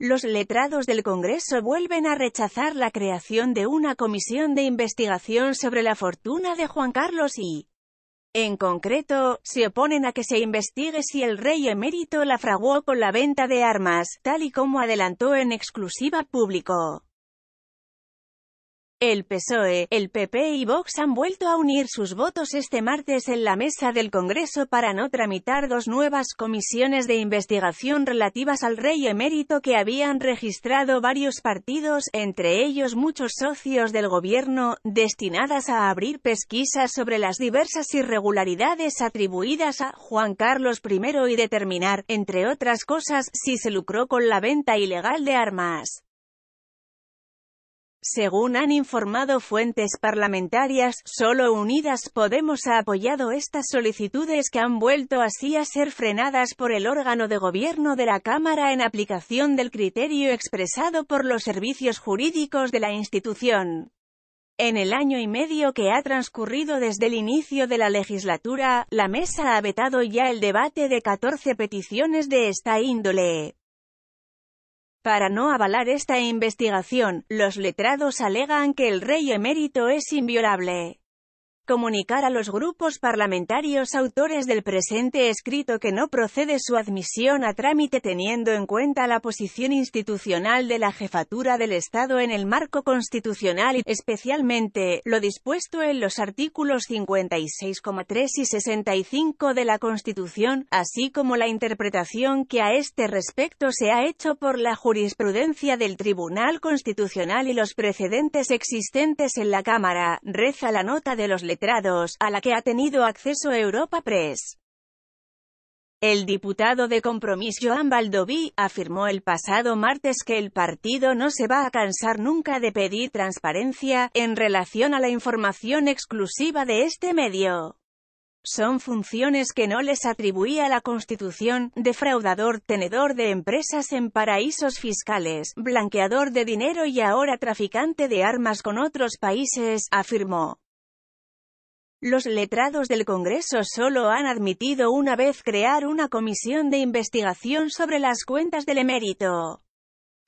Los letrados del Congreso vuelven a rechazar la creación de una comisión de investigación sobre la fortuna de Juan Carlos y, en concreto, se oponen a que se investigue si el rey emérito la fraguó con la venta de armas, tal y como adelantó en exclusiva público. El PSOE, el PP y Vox han vuelto a unir sus votos este martes en la mesa del Congreso para no tramitar dos nuevas comisiones de investigación relativas al rey emérito que habían registrado varios partidos, entre ellos muchos socios del gobierno, destinadas a abrir pesquisas sobre las diversas irregularidades atribuidas a Juan Carlos I y determinar, entre otras cosas, si se lucró con la venta ilegal de armas. Según han informado fuentes parlamentarias, solo Unidas Podemos ha apoyado estas solicitudes que han vuelto así a ser frenadas por el órgano de gobierno de la Cámara en aplicación del criterio expresado por los servicios jurídicos de la institución. En el año y medio que ha transcurrido desde el inicio de la legislatura, la mesa ha vetado ya el debate de 14 peticiones de esta índole. Para no avalar esta investigación, los letrados alegan que el rey emérito es inviolable comunicar a los grupos parlamentarios autores del presente escrito que no procede su admisión a trámite teniendo en cuenta la posición institucional de la jefatura del Estado en el marco constitucional y, especialmente, lo dispuesto en los artículos 56,3 y 65 de la Constitución, así como la interpretación que a este respecto se ha hecho por la jurisprudencia del Tribunal Constitucional y los precedentes existentes en la Cámara, reza la nota de los a la que ha tenido acceso Europa Press. El diputado de Compromís Joan Baldoví afirmó el pasado martes que el partido no se va a cansar nunca de pedir transparencia en relación a la información exclusiva de este medio. Son funciones que no les atribuía la Constitución, defraudador, tenedor de empresas en paraísos fiscales, blanqueador de dinero y ahora traficante de armas con otros países, afirmó. Los letrados del Congreso solo han admitido una vez crear una comisión de investigación sobre las cuentas del emérito.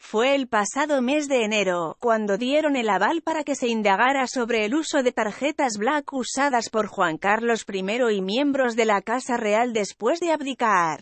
Fue el pasado mes de enero, cuando dieron el aval para que se indagara sobre el uso de tarjetas black usadas por Juan Carlos I y miembros de la Casa Real después de abdicar.